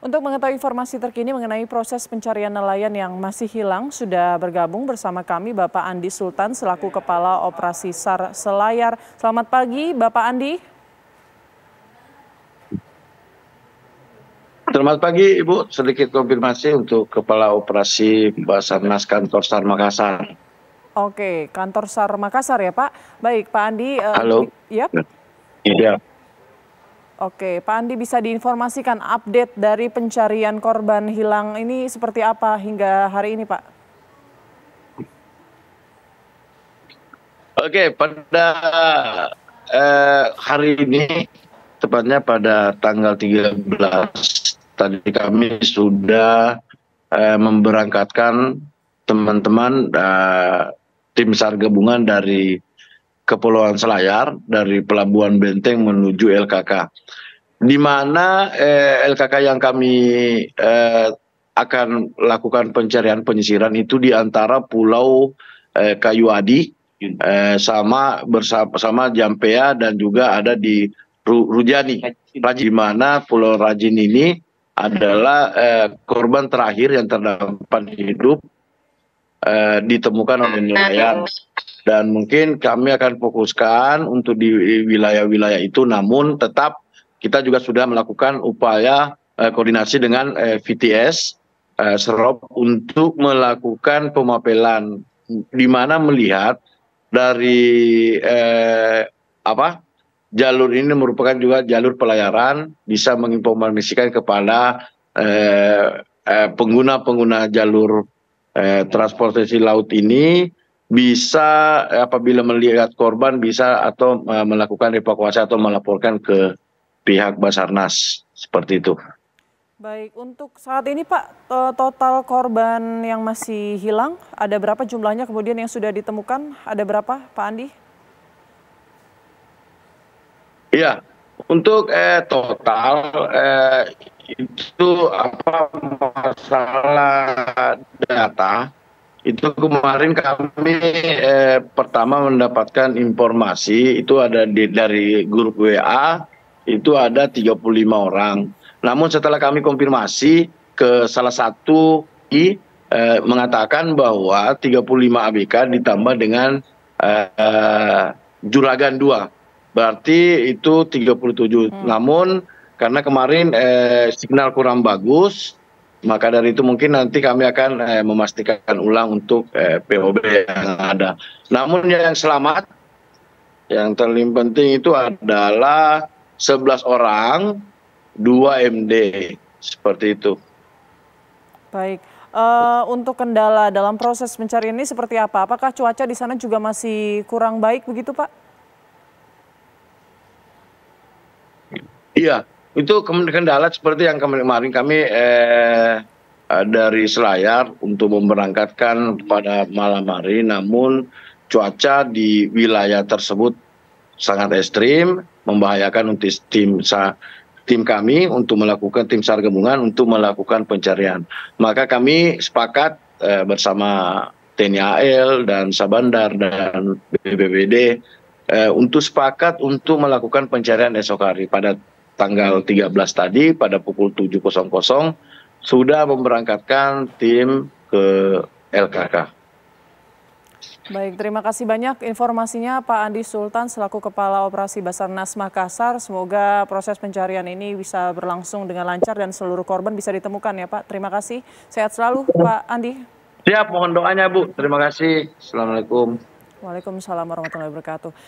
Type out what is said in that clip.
Untuk mengetahui informasi terkini mengenai proses pencarian nelayan yang masih hilang, sudah bergabung bersama kami Bapak Andi Sultan selaku Kepala Operasi SAR Selayar. Selamat pagi Bapak Andi. Selamat pagi Ibu, sedikit konfirmasi untuk Kepala Operasi Basarnas Kantor SAR Makassar. Oke, Kantor SAR Makassar ya Pak. Baik Pak Andi. Eh, Halo. Uh, yep. Iya. iya. Oke, Pak Andi bisa diinformasikan update dari pencarian korban hilang ini seperti apa hingga hari ini, Pak? Oke, pada eh, hari ini tepatnya pada tanggal 13 tadi kami sudah eh, memberangkatkan teman-teman eh, tim SAR gabungan dari Kepulauan Selayar dari Pelabuhan Benteng menuju LKK. Di mana eh, LKK yang kami eh, akan lakukan pencarian penyisiran itu di antara Pulau eh, Kayu Adi eh, sama bersama sama Jampea dan juga ada di Ru, Rujani. Di mana Pulau Rajin ini adalah eh, korban terakhir yang terdampak hidup eh, ditemukan oleh nah, nelayan dan mungkin kami akan fokuskan untuk di wilayah-wilayah itu namun tetap kita juga sudah melakukan upaya eh, koordinasi dengan eh, VTS eh, Serop untuk melakukan pemapelan di mana melihat dari eh, apa jalur ini merupakan juga jalur pelayaran bisa menginformasikan kepada eh, eh, pengguna-pengguna eh, jalur eh, transportasi laut ini bisa eh, apabila melihat korban bisa atau eh, melakukan evakuasi atau melaporkan ke pihak Basarnas seperti itu. Baik, untuk saat ini Pak, total korban yang masih hilang ada berapa jumlahnya kemudian yang sudah ditemukan ada berapa Pak Andi? Iya, untuk eh, total eh, itu apa masalah data itu kemarin kami eh, pertama mendapatkan informasi itu ada di, dari grup WA itu ada 35 orang. Namun setelah kami konfirmasi ke salah satu i eh, mengatakan bahwa 35 ABK ditambah dengan eh, juragan 2. Berarti itu 37. Hmm. Namun karena kemarin eh, signal kurang bagus maka dari itu mungkin nanti kami akan eh, memastikan ulang untuk eh, POB yang ada. Namun yang selamat, yang terlim penting itu adalah 11 orang, 2 MD, seperti itu. Baik, uh, untuk kendala dalam proses pencarian ini seperti apa? Apakah cuaca di sana juga masih kurang baik begitu Pak? Iya, itu kendala seperti yang kemarin kami eh, eh, dari Selayar untuk memberangkatkan pada malam hari namun cuaca di wilayah tersebut sangat ekstrim membahayakan untuk tim tim kami untuk melakukan tim sar gabungan untuk melakukan pencarian maka kami sepakat eh, bersama TNI AL dan Sabandar dan BBBD eh, untuk sepakat untuk melakukan pencarian esok hari pada tanggal 13 tadi pada pukul 7.00 sudah memberangkatkan tim ke LKK. Baik, terima kasih banyak informasinya Pak Andi Sultan selaku Kepala Operasi Basarnas Makassar. Semoga proses pencarian ini bisa berlangsung dengan lancar dan seluruh korban bisa ditemukan ya Pak. Terima kasih. Sehat selalu Pak Andi. Siap, mohon doanya Bu. Terima kasih. Assalamualaikum. Waalaikumsalam warahmatullahi wabarakatuh.